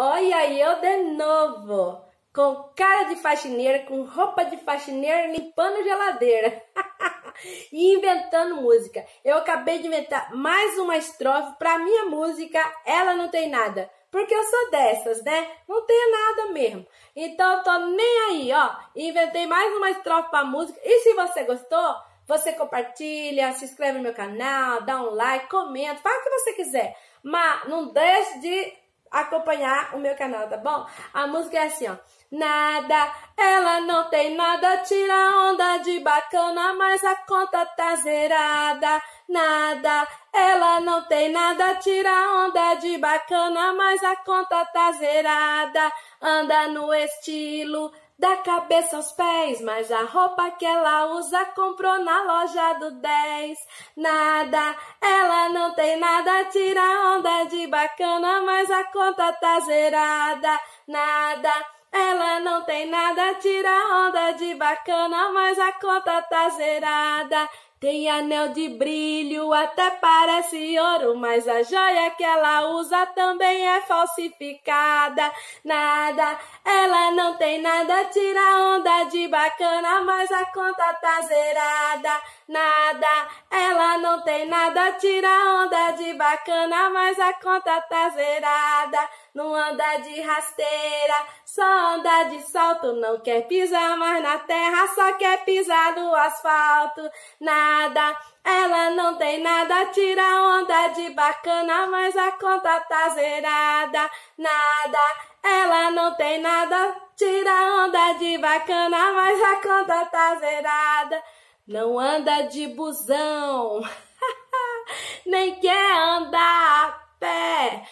Olha aí eu de novo, com cara de faxineira, com roupa de faxineira, limpando geladeira e inventando música. Eu acabei de inventar mais uma estrofe para minha música Ela Não Tem Nada. Porque eu sou dessas, né? Não tenho nada mesmo. Então eu tô nem aí, ó. Inventei mais uma estrofe pra música. E se você gostou, você compartilha, se inscreve no meu canal, dá um like, comenta, faz o que você quiser. Mas não deixe de acompanhar o meu canal, tá bom? A música é assim, ó. Nada, ela não tem nada, tira onda de bacana, mas a conta tá zerada. Nada, ela não tem nada, tira onda de bacana, mas a conta tá zerada. Anda no estilo, da cabeça aos pés, mas a roupa que ela usa comprou na loja do 10. Nada, ela não tem nada, tira onda de bacana, mas a conta tá zerada. Nada, ela não tem nada, tira onda de bacana, mas a conta tá zerada. Tem anel de brilho, até parece ouro, mas a joia que ela usa também é falsificada. Nada, ela não tem nada, tira onda de bacana, mas a conta tá zerada. Nada, ela não tem nada, tira onda de bacana, mas a conta tá zerada não anda de rasteira, só anda de salto, não quer pisar mais na terra, só quer pisar no asfalto. Nada, ela não tem nada, tira onda de bacana, mas a conta tá zerada. Nada, ela não tem nada, tira onda de bacana, mas a conta tá zerada. Não anda de busão, nem quer andar.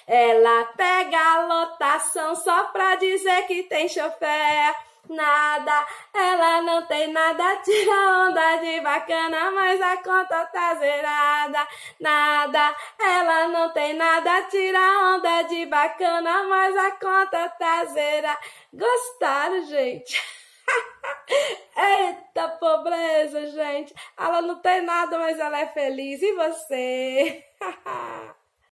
É, ela pega a lotação só pra dizer que tem chofé. Nada, ela não tem nada, tira onda de bacana, mas a conta tá zerada. Nada, ela não tem nada, tira onda de bacana, mas a conta tá zerada. Gostaram, gente? Eita pobreza, gente! Ela não tem nada, mas ela é feliz. E você?